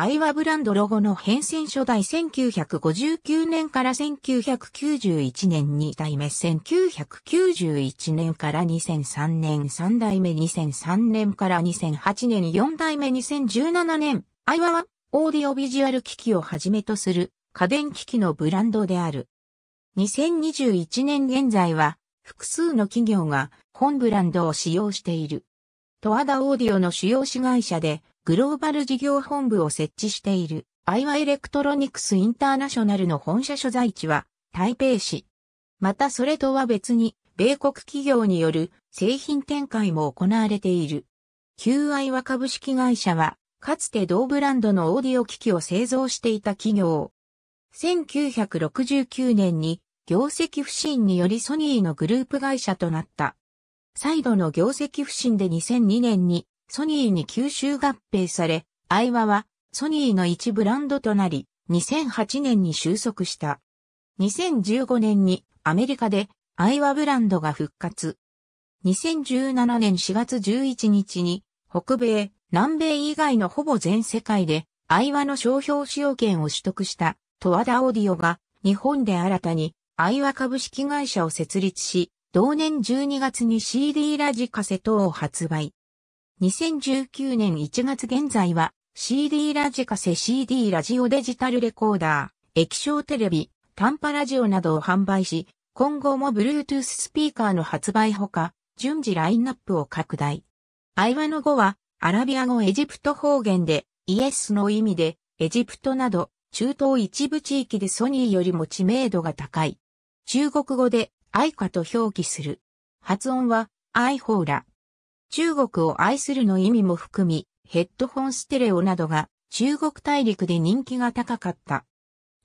アイワブランドロゴの変遷初代1959年から1991年2代目1991年から2003年3代目2003年から2008年4代目2017年アイワはオーディオビジュアル機器をはじめとする家電機器のブランドである。2021年現在は複数の企業が本ブランドを使用している。トアダオーディオの主要子会社でグローバル事業本部を設置している、アイワエレクトロニクスインターナショナルの本社所在地は、台北市。またそれとは別に、米国企業による製品展開も行われている。QI は株式会社は、かつて同ブランドのオーディオ機器を製造していた企業。1969年に業績不振によりソニーのグループ会社となった。再度の業績不振で2002年にソニーに吸収合併され、アイワはソニーの一ブランドとなり、2008年に収束した。2015年にアメリカでアイワブランドが復活。2017年4月11日に北米、南米以外のほぼ全世界でアイワの商標使用権を取得したトワダオーディオが日本で新たにアイワ株式会社を設立し、同年12月に CD ラジカセ等を発売。2019年1月現在は CD ラジカセ CD ラジオデジタルレコーダー、液晶テレビ、短波ラジオなどを販売し、今後も Bluetooth スピーカーの発売ほか、順次ラインナップを拡大。アイワの語は、アラビア語エジプト方言で、イエスの意味で、エジプトなど、中東一部地域でソニーよりも知名度が高い。中国語で、アイカと表記する。発音は、アイホーラ。中国を愛するの意味も含み、ヘッドホンステレオなどが中国大陸で人気が高かった。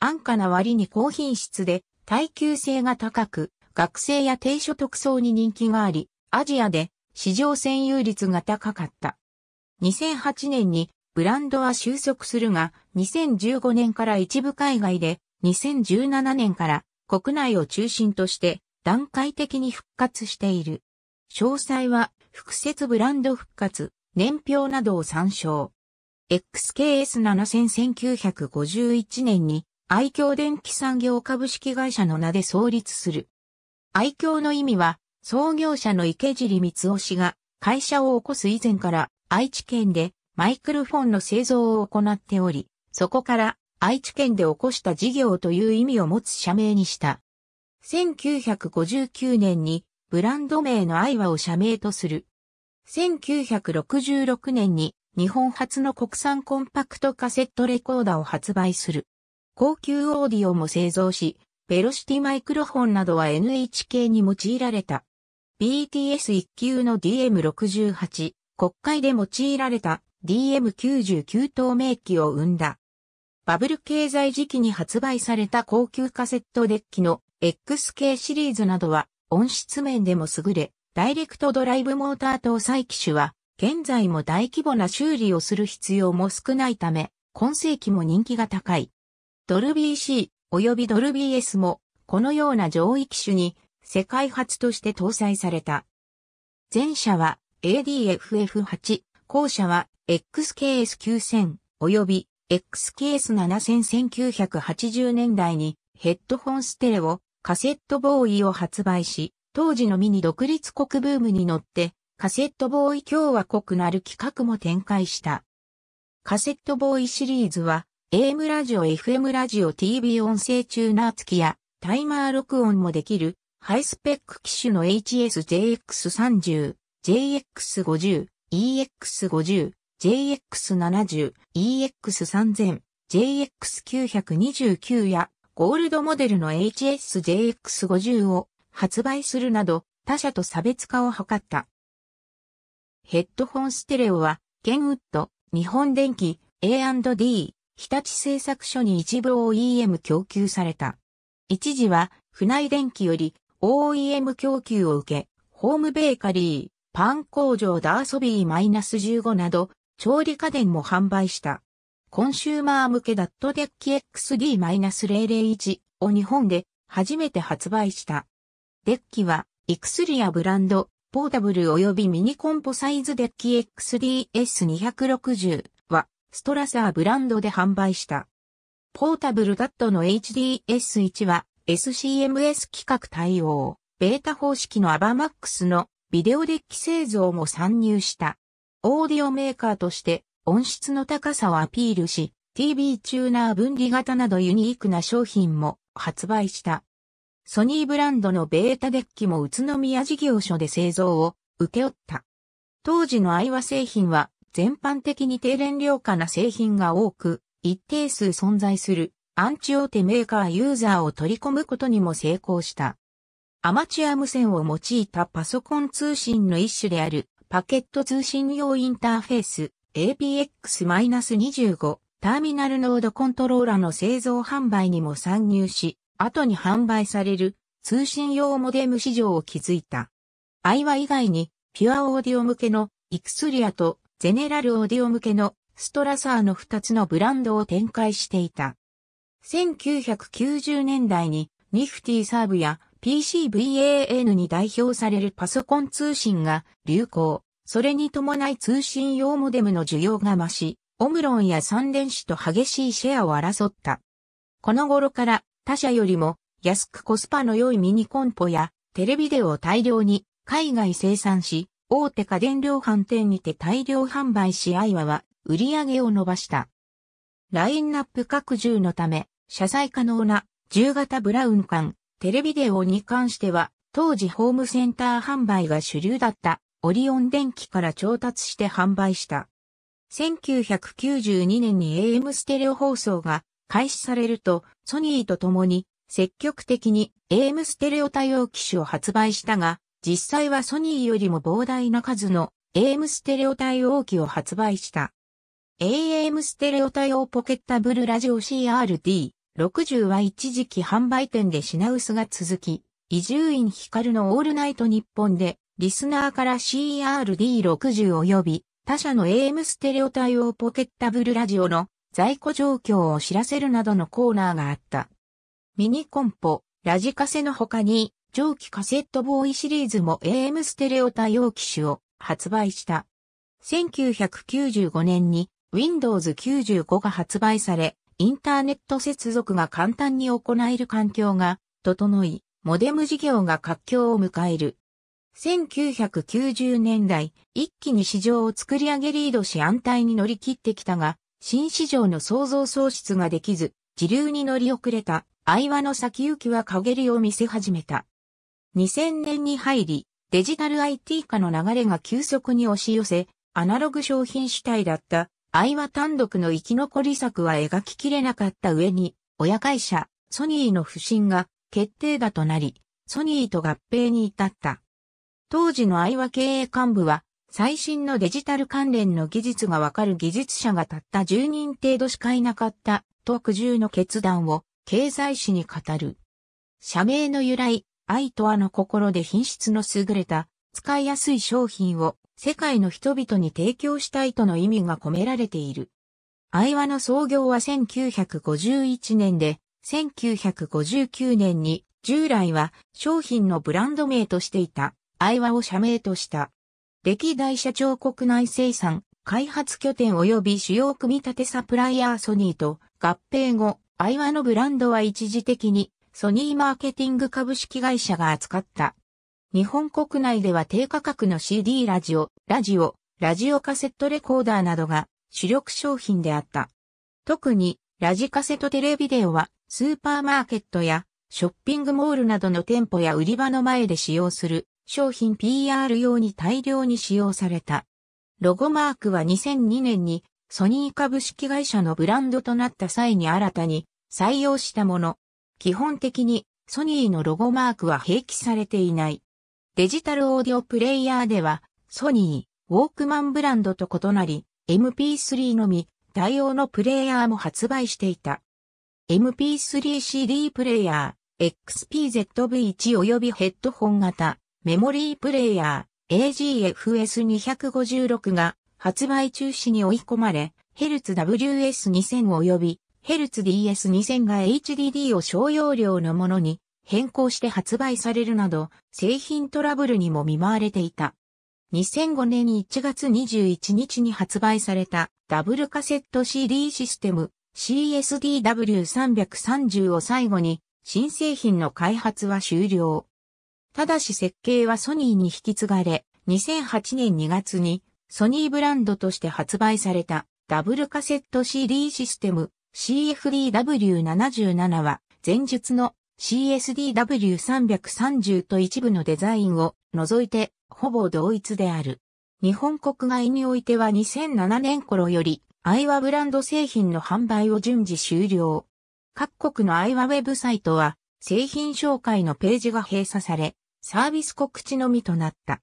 安価な割に高品質で耐久性が高く、学生や低所得層に人気があり、アジアで市場占有率が高かった。2008年にブランドは収束するが、2015年から一部海外で、2017年から国内を中心として段階的に復活している。詳細は複節ブランド復活、年表などを参照。XKS7000 1951年に愛嬌電気産業株式会社の名で創立する。愛嬌の意味は、創業者の池尻光雄氏が会社を起こす以前から愛知県でマイクロフォンの製造を行っており、そこから愛知県で起こした事業という意味を持つ社名にした。1959年にブランド名のアイワを社名とする。1966年に日本初の国産コンパクトカセットレコーダーを発売する。高級オーディオも製造し、ベロシティマイクロフォンなどは NHK に用いられた。BTS 一級の DM68、国会で用いられた DM99 透明機を生んだ。バブル経済時期に発売された高級カセットデッキの XK シリーズなどは音質面でも優れ、ダイレクトドライブモーター搭載機種は、現在も大規模な修理をする必要も少ないため、今世紀も人気が高い。ドルビー C 及びドルビー S も、このような上位機種に世界初として搭載された。前者は ADFF8、後者は XKS9000 及び XKS70001980 年代にヘッドホンステレオ、カセットボーイを発売し、当時のミニ独立国ブームに乗って、カセットボーイ共和国なる企画も展開した。カセットボーイシリーズは、AM ラジオ、FM ラジオ、TV 音声チューナー付きや、タイマー録音もできる、ハイスペック機種の HSJX30、JX50、EX50、JX70、EX3000、JX929 やゴールドモデルの HSJX50 を発売するなど他社と差別化を図った。ヘッドホンステレオは、ケンウッド、日本電機、A&D、日立製作所に一部 OEM 供給された。一時は、船井電機より OEM 供給を受け、ホームベーカリー、パン工場ダーソビー -15 など、調理家電も販売した。コンシューマー向けダットデッキ XD-001 を日本で初めて発売した。デッキは、イクスリアブランド、ポータブル及びミニコンポサイズデッキ XDS260 は、ストラサーブランドで販売した。ポータブルダットの HDS1 は、SCMS 規格対応、ベータ方式のアバマックスのビデオデッキ製造も参入した。オーディオメーカーとして音質の高さをアピールし、TB チューナー分離型などユニークな商品も発売した。ソニーブランドのベータデッキも宇都宮事業所で製造を受け負った。当時のアイワ製品は全般的に低燃料化な製品が多く、一定数存在するアンチ大手メーカーユーザーを取り込むことにも成功した。アマチュア無線を用いたパソコン通信の一種であるパケット通信用インターフェース APX-25 ターミナルノードコントローラの製造販売にも参入し、後に販売される通信用モデム市場を築いた。IWA 以外に、ピュアオーディオ向けのイクスリアとゼネラルオーディオ向けのストラサーの2つのブランドを展開していた。1990年代にニフティサーブや PCVAN に代表されるパソコン通信が流行。それに伴い通信用モデムの需要が増し、オムロンや三電子と激しいシェアを争った。この頃から他社よりも安くコスパの良いミニコンポやテレビデオを大量に海外生産し、大手家電量販店にて大量販売しアイワは売り上げを伸ばした。ラインナップ拡充のため、車載可能な10型ブラウン管、テレビデオに関しては、当時ホームセンター販売が主流だったオリオン電機から調達して販売した。1992年に AM ステレオ放送が開始されると、ソニーと共に積極的に AM ステレオ対応機種を発売したが、実際はソニーよりも膨大な数の AM ステレオ対応機を発売した。AM ステレオ対応ポケッタブルラジオ CRD。60は一時期販売店で品薄が続き、伊集院光のオールナイト日本でリスナーから CRD60 及び他社の AM ステレオ対応ポケッタブルラジオの在庫状況を知らせるなどのコーナーがあった。ミニコンポ、ラジカセの他に、蒸気カセットボーイシリーズも AM ステレオ対応機種を発売した。1995年に Windows 95が発売され、インターネット接続が簡単に行える環境が整い、モデム事業が活況を迎える。1990年代、一気に市場を作り上げリードし安泰に乗り切ってきたが、新市場の創造創出ができず、時流に乗り遅れた、愛和の先行きは陰りを見せ始めた。2000年に入り、デジタル IT 化の流れが急速に押し寄せ、アナログ商品主体だった、愛和単独の生き残り策は描ききれなかった上に、親会社、ソニーの不信が決定打となり、ソニーと合併に至った。当時の愛和経営幹部は、最新のデジタル関連の技術がわかる技術者がたった10人程度しかいなかった、と苦渋の決断を経済誌に語る。社名の由来、愛とはの心で品質の優れた、使いやすい商品を世界の人々に提供したいとの意味が込められている。愛和の創業は1951年で、1959年に従来は商品のブランド名としていたアイワを社名とした。歴代社長国内生産、開発拠点及び主要組み立てサプライヤーソニーと合併後、アイワのブランドは一時的にソニーマーケティング株式会社が扱った。日本国内では低価格の CD ラジオ、ラジオ、ラジオカセットレコーダーなどが主力商品であった。特にラジカセとテレビデオはスーパーマーケットやショッピングモールなどの店舗や売り場の前で使用する商品 PR 用に大量に使用された。ロゴマークは2002年にソニー株式会社のブランドとなった際に新たに採用したもの。基本的にソニーのロゴマークは併記されていない。デジタルオーディオプレイヤーではソニー、ウォークマンブランドと異なり MP3 のみ対応のプレイヤーも発売していた。MP3CD プレイヤー、XPZV1 及びヘッドホン型、メモリープレイヤー AGFS256 が発売中止に追い込まれ、ヘルツ WS2000 及びヘルツ DS2000 が HDD を小容量のものに変更して発売されるなど、製品トラブルにも見舞われていた。2005年1月21日に発売されたダブルカセット CD システム CSDW330 を最後に新製品の開発は終了。ただし設計はソニーに引き継がれ、2008年2月にソニーブランドとして発売されたダブルカセット CD システム CFDW77 は前述の CSDW330 と一部のデザインを除いてほぼ同一である。日本国外においては2007年頃よりアイワブランド製品の販売を順次終了。各国のアイワウェブサイトは製品紹介のページが閉鎖され、サービス告知のみとなった。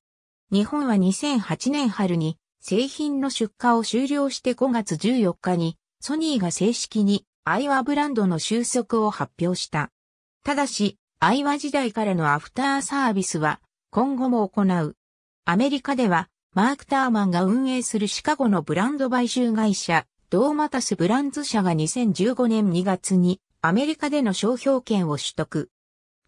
日本は2008年春に製品の出荷を終了して5月14日にソニーが正式にアイワブランドの収束を発表した。ただし、アイワ時代からのアフターサービスは今後も行う。アメリカではマーク・ターマンが運営するシカゴのブランド買収会社ドーマタス・ブランズ社が2015年2月にアメリカでの商標権を取得。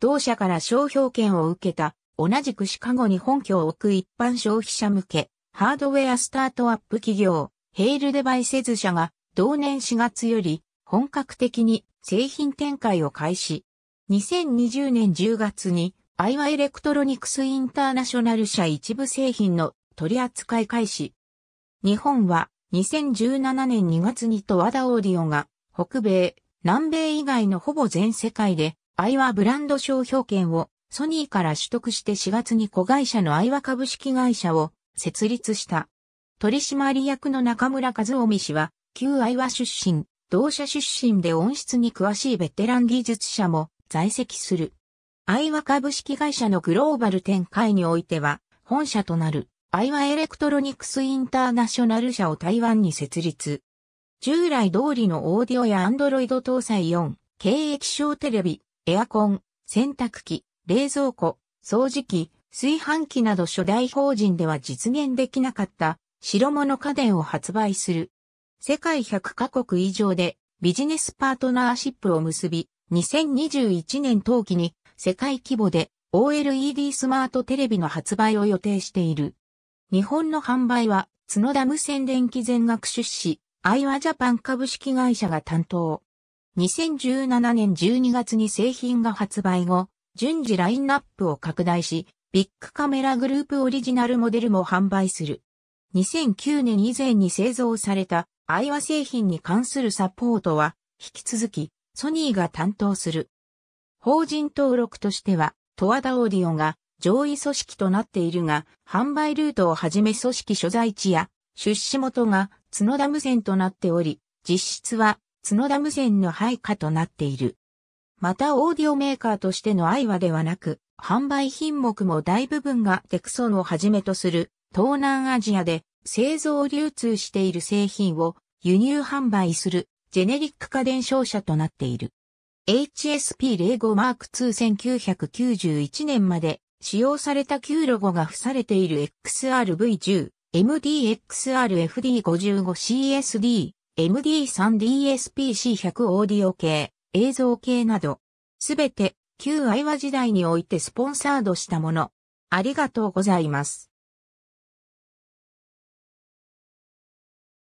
同社から商標権を受けた、同じくシカゴに本拠を置く一般消費者向け、ハードウェアスタートアップ企業、ヘイルデバイセズ社が、同年4月より、本格的に製品展開を開始。2020年10月に、アイワエレクトロニクスインターナショナル社一部製品の取り扱い開始。日本は2017年2月にと和田オーディオが北米、南米以外のほぼ全世界でアイワブランド商標権をソニーから取得して4月に子会社のアイワ株式会社を設立した。取締役の中村和臣氏は、旧アイワ出身、同社出身で音質に詳しいベテラン技術者も在籍する。アイワ株式会社のグローバル展開においては、本社となるアイワエレクトロニクスインターナショナル社を台湾に設立。従来通りのオーディオやアンドロイド搭載4、経液晶テレビ、エアコン、洗濯機、冷蔵庫、掃除機、炊飯器など初代法人では実現できなかった白物家電を発売する。世界100カ国以上でビジネスパートナーシップを結び、2021年冬季に世界規模で OLED スマートテレビの発売を予定している。日本の販売は角田無線電気全額出資、アイワジャパン株式会社が担当。2017年12月に製品が発売後、順次ラインナップを拡大し、ビッグカメラグループオリジナルモデルも販売する。2009年以前に製造されたアイワ製品に関するサポートは、引き続き、ソニーが担当する。法人登録としては、トワダオーディオが上位組織となっているが、販売ルートをはじめ組織所在地や出資元が角田無線となっており、実質は角田無線の配下となっている。またオーディオメーカーとしての愛話ではなく、販売品目も大部分がテクソンをはじめとする東南アジアで製造流通している製品を輸入販売するジェネリック家電商社となっている。HSP05 Mark 1991年まで使用された旧ロゴが付されている XRV10、MDXRFD55CSD、MD3DSPC100 オーディオ系、映像系など、すべて旧愛和時代においてスポンサードしたもの。ありがとうございます。